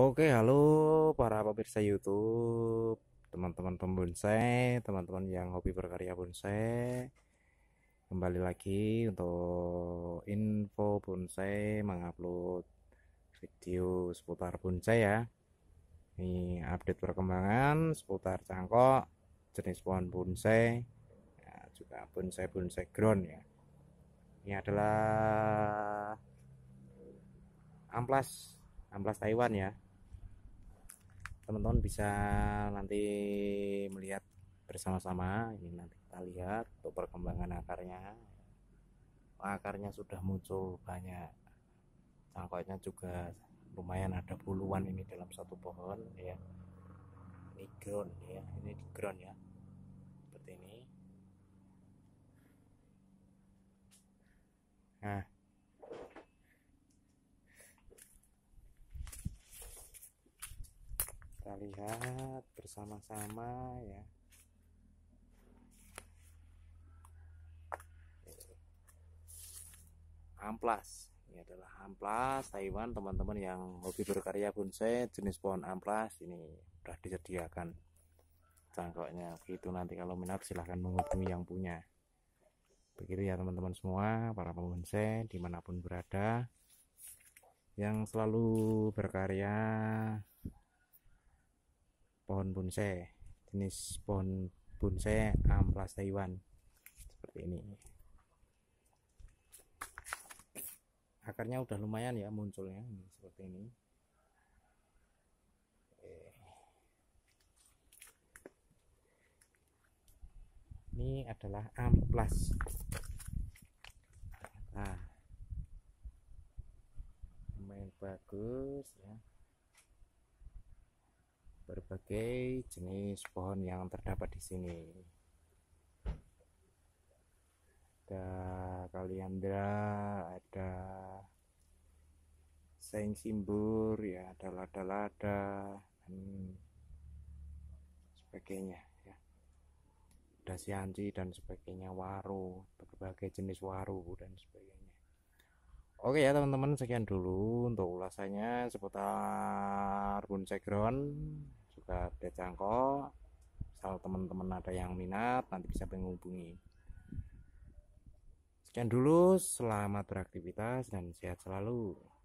Oke, halo para pemirsa YouTube, teman-teman pembonsai, teman-teman yang hobi berkarya bonsai. Kembali lagi untuk info bonsai mengupload video seputar bonsai ya. Ini update perkembangan seputar cangkok, jenis pohon bonsai, ya, juga bonsai-bonsai ground ya. Ini adalah amplas amplas Taiwan ya teman-teman bisa nanti melihat bersama-sama ini nanti kita lihat untuk perkembangan akarnya akarnya sudah muncul banyak cangkoknya juga lumayan ada puluhan ini dalam satu pohon ya ini ground ya ini di ground ya seperti ini nah kita lihat bersama-sama ya amplas ini adalah amplas Taiwan teman-teman yang hobi berkarya bonsai jenis pohon amplas ini sudah disediakan cangkoknya begitu nanti kalau minat silahkan menghubungi yang punya begitu ya teman-teman semua para pembonsai dimanapun berada yang selalu berkarya pohon bonsai jenis pohon bonsai amplas Taiwan seperti ini akarnya udah lumayan ya munculnya seperti ini ini adalah amplas nah lumayan bagus ya berbagai jenis pohon yang terdapat di sini. Ada kaliandra, ada saing simbur, ya ada lada-lada dan sebagainya ya. Ada sianci dan sebagainya, waru, berbagai jenis waru dan sebagainya. Oke ya teman-teman sekian dulu untuk ulasannya seputar bonsai ground ada Cangkok misal teman-teman ada yang minat nanti bisa menghubungi sekian dulu selamat beraktivitas dan sehat selalu